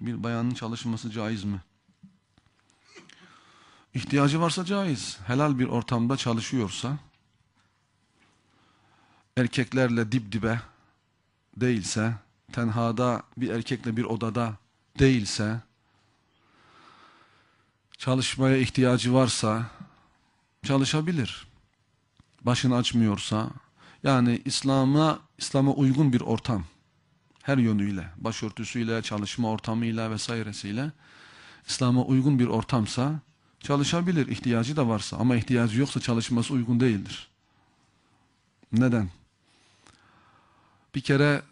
bir bayanın çalışması caiz mi? İhtiyacı varsa caiz. Helal bir ortamda çalışıyorsa, erkeklerle dip dibe değilse, tenhada bir erkekle bir odada değilse, çalışmaya ihtiyacı varsa çalışabilir. Başını açmıyorsa, yani İslam'a İslam'a uygun bir ortam her yönüyle, başörtüsüyle, çalışma ortamıyla vesairesiyle İslam'a uygun bir ortamsa çalışabilir, ihtiyacı da varsa ama ihtiyacı yoksa çalışması uygun değildir. Neden? Bir kere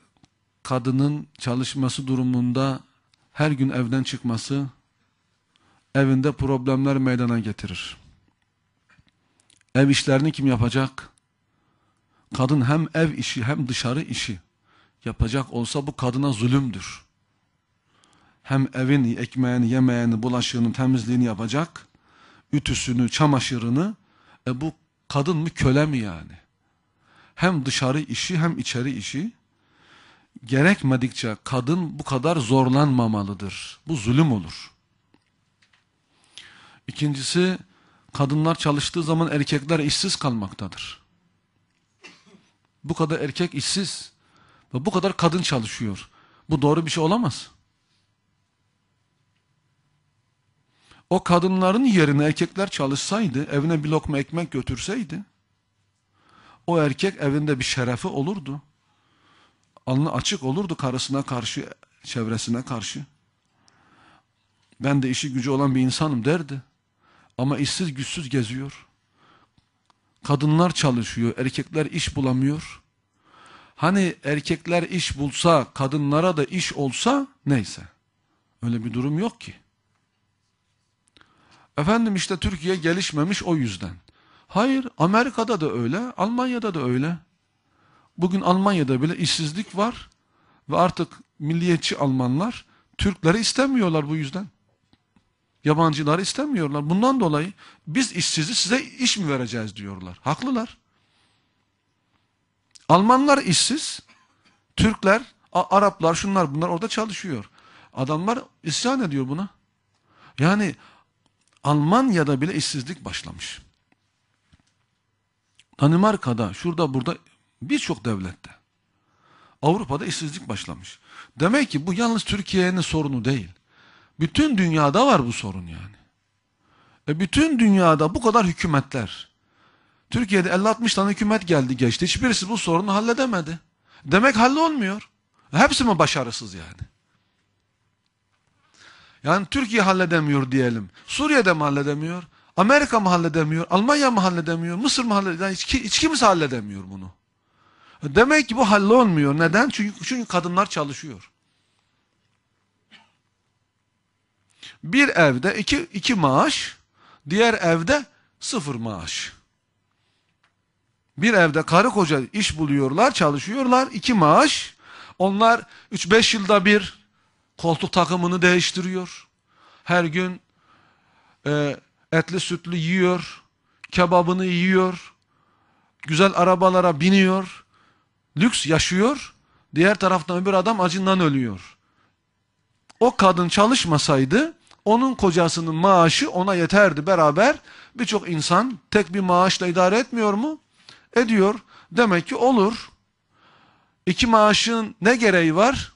kadının çalışması durumunda her gün evden çıkması evinde problemler meydana getirir. Ev işlerini kim yapacak? Kadın hem ev işi hem dışarı işi yapacak olsa bu kadına zulümdür. Hem evin ekmeğini, yemeğini, bulaşığını, temizliğini yapacak, ütüsünü, çamaşırını, e bu kadın mı köle mi yani? Hem dışarı işi hem içeri işi, gerekmedikçe kadın bu kadar zorlanmamalıdır. Bu zulüm olur. İkincisi, kadınlar çalıştığı zaman erkekler işsiz kalmaktadır. Bu kadar erkek işsiz. Ve bu kadar kadın çalışıyor. Bu doğru bir şey olamaz. O kadınların yerine erkekler çalışsaydı, evine bir lokma ekmek götürseydi, o erkek evinde bir şerefi olurdu. Alnı açık olurdu karısına karşı, çevresine karşı. Ben de işi gücü olan bir insanım derdi. Ama işsiz güçsüz geziyor. Kadınlar çalışıyor, erkekler iş bulamıyor. Hani erkekler iş bulsa, kadınlara da iş olsa neyse. Öyle bir durum yok ki. Efendim işte Türkiye gelişmemiş o yüzden. Hayır, Amerika'da da öyle, Almanya'da da öyle. Bugün Almanya'da bile işsizlik var ve artık milliyetçi Almanlar Türkleri istemiyorlar bu yüzden. Yabancıları istemiyorlar. Bundan dolayı biz işsizi size iş mi vereceğiz diyorlar. Haklılar. Almanlar işsiz, Türkler, Araplar, şunlar bunlar orada çalışıyor. Adamlar isyan ediyor buna. Yani Almanya'da bile işsizlik başlamış. Danimarka'da, şurada burada birçok devlette. Avrupa'da işsizlik başlamış. Demek ki bu yalnız Türkiye'nin sorunu değil. Bütün dünyada var bu sorun yani. E bütün dünyada bu kadar hükümetler, Türkiye'de 50-60 tane hükümet geldi geçti. Hiçbirisi bu sorunu halledemedi. Demek halle olmuyor. Hepsi mi başarısız yani? Yani Türkiye halledemiyor diyelim. Suriye'de mi halledemiyor? Amerika mı halledemiyor? Almanya mı halledemiyor? Mısır mı halledemiyor? Yani hiç, hiç kimse halledemiyor bunu. Demek ki bu halle olmuyor. Neden? Çünkü, çünkü kadınlar çalışıyor. Bir evde iki, iki maaş, diğer evde sıfır maaş. Bir evde karı koca iş buluyorlar, çalışıyorlar. iki maaş. Onlar 3-5 yılda bir koltuk takımını değiştiriyor. Her gün e, etli sütlü yiyor. Kebabını yiyor. Güzel arabalara biniyor. Lüks yaşıyor. Diğer taraftan bir adam acından ölüyor. O kadın çalışmasaydı onun kocasının maaşı ona yeterdi beraber. Birçok insan tek bir maaşla idare etmiyor mu? ediyor. Demek ki olur. İki maaşın ne gereği var?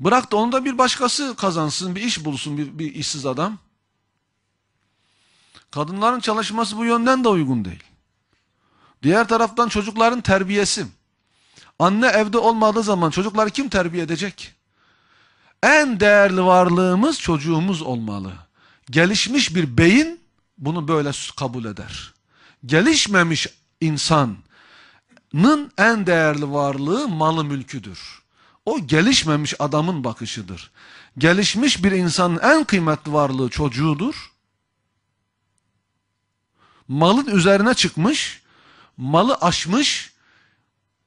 Bırak da onu da bir başkası kazansın, bir iş bulsun bir, bir işsiz adam. Kadınların çalışması bu yönden de uygun değil. Diğer taraftan çocukların terbiyesi. Anne evde olmadığı zaman çocukları kim terbiye edecek? En değerli varlığımız çocuğumuz olmalı. Gelişmiş bir beyin bunu böyle kabul eder. Gelişmemiş insanın en değerli varlığı malı mülküdür. O gelişmemiş adamın bakışıdır. Gelişmiş bir insanın en kıymetli varlığı çocuğudur. Malın üzerine çıkmış, malı aşmış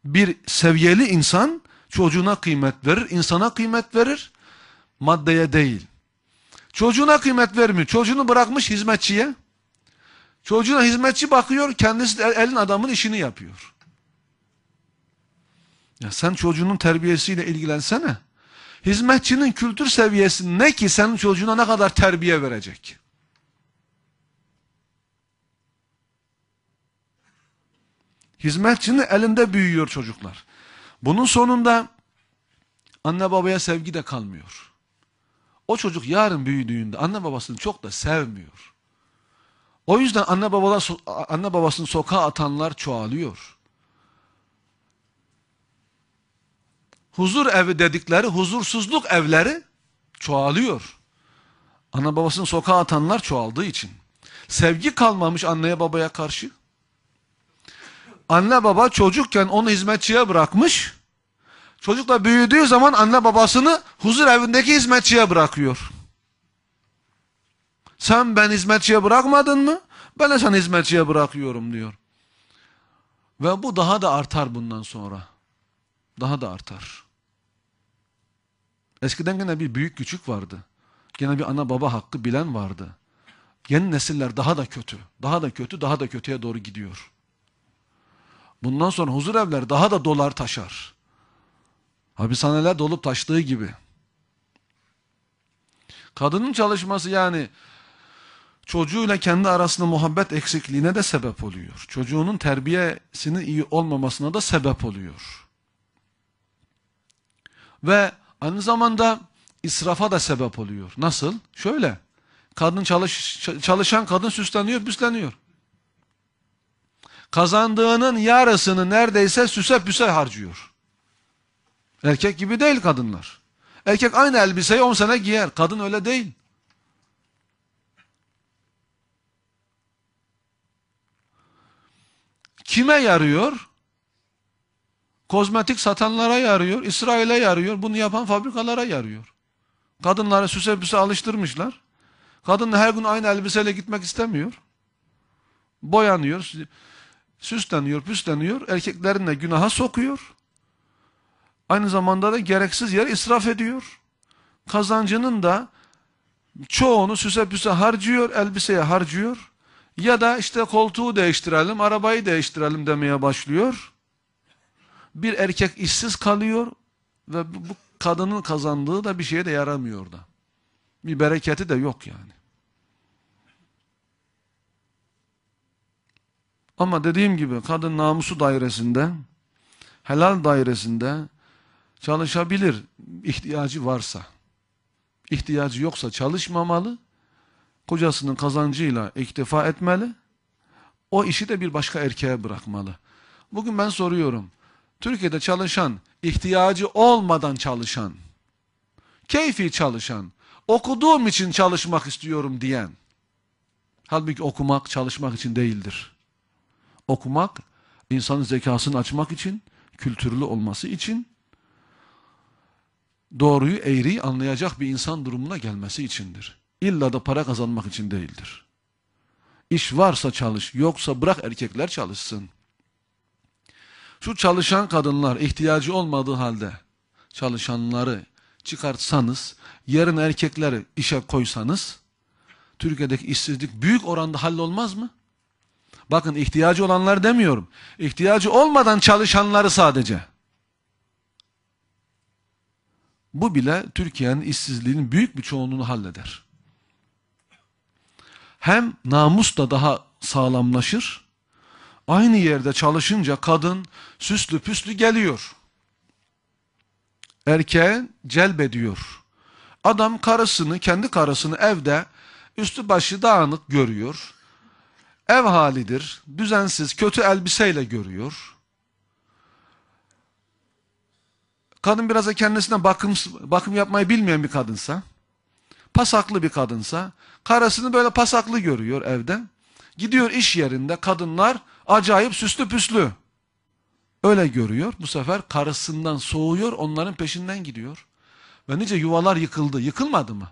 bir seviyeli insan çocuğuna kıymet verir, insana kıymet verir, maddeye değil. Çocuğuna kıymet vermiyor. Çocuğunu bırakmış hizmetçiye. Çocuğuna hizmetçi bakıyor, kendisi de elin adamın işini yapıyor. Ya sen çocuğunun terbiyesiyle ilgilensene. Hizmetçinin kültür seviyesi ne ki senin çocuğuna ne kadar terbiye verecek? Hizmetçinin elinde büyüyor çocuklar. Bunun sonunda anne babaya sevgi de kalmıyor. O çocuk yarın büyüdüğünde anne babasını çok da sevmiyor. O yüzden anne babalar anne babasını sokağa atanlar çoğalıyor. Huzur evi dedikleri huzursuzluk evleri çoğalıyor. Ana babasını sokağa atanlar çoğaldığı için. Sevgi kalmamış anneye babaya karşı. Anne baba çocukken onu hizmetçiye bırakmış. Çocuk da büyüdüğü zaman anne babasını huzur evindeki hizmetçiye bırakıyor. Sen ben hizmetçiye bırakmadın mı? Ben de sen hizmetçiye bırakıyorum diyor. Ve bu daha da artar bundan sonra. Daha da artar. Eskiden gene bir büyük küçük vardı. Gene bir ana baba hakkı bilen vardı. Yeni nesiller daha da kötü. Daha da kötü, daha da kötüye doğru gidiyor. Bundan sonra huzur evler daha da dolar taşar. Hapishaneler dolup taştığı gibi. Kadının çalışması yani çocuğuyla kendi arasında muhabbet eksikliğine de sebep oluyor. Çocuğunun terbiyesini iyi olmamasına da sebep oluyor. Ve aynı zamanda israfa da sebep oluyor. Nasıl? Şöyle, kadın çalış, çalışan kadın süsleniyor, büsleniyor. Kazandığının yarısını neredeyse süse büse harcıyor. Erkek gibi değil kadınlar. Erkek aynı elbiseyi 10 sene giyer, kadın öyle değil. Kime yarıyor? Kozmetik satanlara yarıyor, İsrail'e yarıyor, bunu yapan fabrikalara yarıyor. Kadınları süse püse alıştırmışlar. Kadın her gün aynı elbiseyle gitmek istemiyor. Boyanıyor, süsleniyor, püsleniyor, erkeklerini de günaha sokuyor. Aynı zamanda da gereksiz yer israf ediyor. Kazancının da çoğunu süse püse harcıyor, elbiseye harcıyor. Ya da işte koltuğu değiştirelim, arabayı değiştirelim demeye başlıyor. Bir erkek işsiz kalıyor ve bu kadının kazandığı da bir şeye de yaramıyor da. Bir bereketi de yok yani. Ama dediğim gibi kadın namusu dairesinde, helal dairesinde çalışabilir ihtiyacı varsa. İhtiyacı yoksa çalışmamalı, kocasının kazancıyla iktifa etmeli. O işi de bir başka erkeğe bırakmalı. Bugün ben soruyorum. Türkiye'de çalışan, ihtiyacı olmadan çalışan, keyfi çalışan, okuduğum için çalışmak istiyorum diyen, halbuki okumak çalışmak için değildir. Okumak, insanın zekasını açmak için, kültürlü olması için, doğruyu eğriyi anlayacak bir insan durumuna gelmesi içindir. İlla da para kazanmak için değildir. İş varsa çalış, yoksa bırak erkekler çalışsın. Şu çalışan kadınlar ihtiyacı olmadığı halde çalışanları çıkartsanız, yarın erkekleri işe koysanız, Türkiye'deki işsizlik büyük oranda hallolmaz mı? Bakın ihtiyacı olanlar demiyorum. İhtiyacı olmadan çalışanları sadece. Bu bile Türkiye'nin işsizliğinin büyük bir çoğunluğunu halleder hem namus da daha sağlamlaşır. Aynı yerde çalışınca kadın süslü püslü geliyor. Erkeğe celbediyor. Adam karısını, kendi karısını evde üstü başı dağınık görüyor. Ev halidir, düzensiz, kötü elbiseyle görüyor. Kadın biraz da kendisine bakım, bakım yapmayı bilmeyen bir kadınsa, pasaklı bir kadınsa, karısını böyle pasaklı görüyor evden, Gidiyor iş yerinde kadınlar acayip süslü püslü. Öyle görüyor. Bu sefer karısından soğuyor, onların peşinden gidiyor. Ve nice yuvalar yıkıldı. Yıkılmadı mı?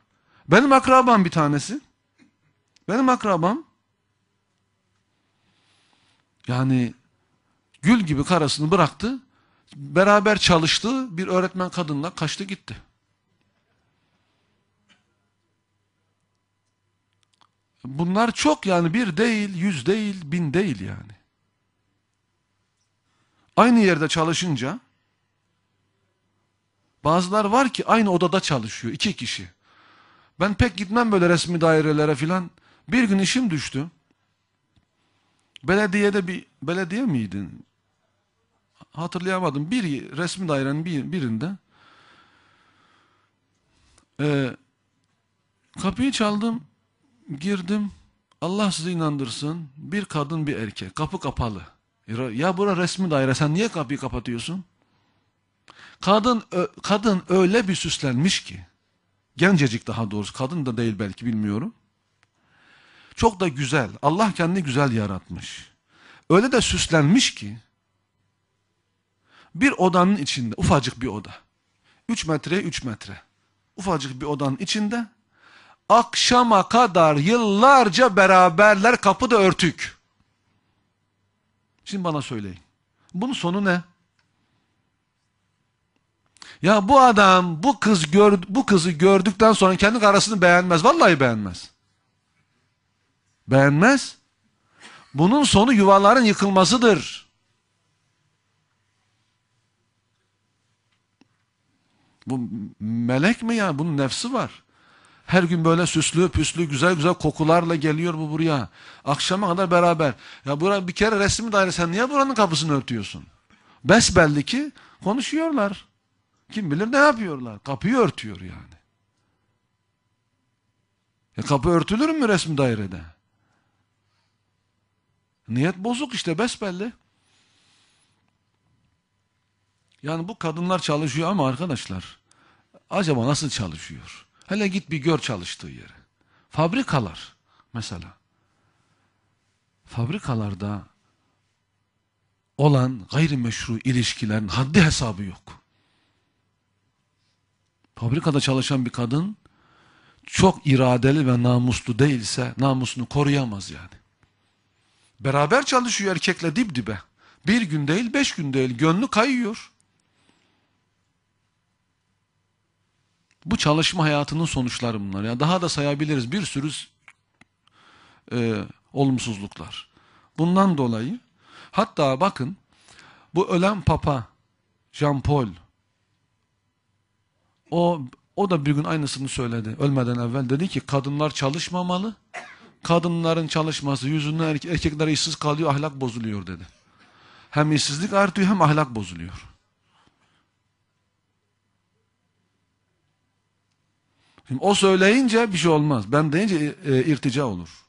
Benim akrabam bir tanesi. Benim akrabam. Yani gül gibi karısını bıraktı. Beraber çalıştı bir öğretmen kadınla kaçtı gitti. Bunlar çok yani bir değil, yüz değil, bin değil yani. Aynı yerde çalışınca bazılar var ki aynı odada çalışıyor iki kişi. Ben pek gitmem böyle resmi dairelere filan. Bir gün işim düştü. Belediyede bir belediye miydin? Hatırlayamadım. Bir resmi dairenin bir, birinde e, kapıyı çaldım. Girdim. Allah sizi inandırsın. Bir kadın bir erkek. Kapı kapalı. Ya bura resmi daire. Sen niye kapıyı kapatıyorsun? Kadın kadın öyle bir süslenmiş ki. Gencecik daha doğrusu. Kadın da değil belki bilmiyorum. Çok da güzel. Allah kendi güzel yaratmış. Öyle de süslenmiş ki. Bir odanın içinde. Ufacık bir oda. 3 metreye 3 metre. Ufacık bir odanın içinde akşama kadar yıllarca beraberler kapıda örtük. Şimdi bana söyleyin. Bunun sonu ne? Ya bu adam bu kız gör, bu kızı gördükten sonra kendi karısını beğenmez. Vallahi beğenmez. Beğenmez. Bunun sonu yuvaların yıkılmasıdır. Bu melek mi ya? Bunun nefsi var. Her gün böyle süslü püslü güzel güzel kokularla geliyor bu buraya. Akşama kadar beraber. Ya bura bir kere resmi daire sen niye buranın kapısını örtüyorsun? Besbelli ki konuşuyorlar. Kim bilir ne yapıyorlar. Kapıyı örtüyor yani. E kapı örtülür mü resmi dairede? Niyet bozuk işte besbelli. Yani bu kadınlar çalışıyor ama arkadaşlar acaba nasıl çalışıyor? Hele git bir gör çalıştığı yeri. Fabrikalar mesela. Fabrikalarda olan gayrimeşru ilişkilerin haddi hesabı yok. Fabrikada çalışan bir kadın çok iradeli ve namuslu değilse namusunu koruyamaz yani. Beraber çalışıyor erkekle dip dibe. Bir gün değil beş gün değil gönlü kayıyor. Bu çalışma hayatının sonuçları bunlar. Yani daha da sayabiliriz bir sürü e, olumsuzluklar. Bundan dolayı hatta bakın bu ölen papa Jean Paul o o da bir gün aynısını söyledi. Ölmeden evvel dedi ki kadınlar çalışmamalı. Kadınların çalışması yüzünden erkekler işsiz kalıyor, ahlak bozuluyor dedi. Hem işsizlik artıyor hem ahlak bozuluyor. Şimdi o söyleyince bir şey olmaz. Ben deyince e, irtica olur.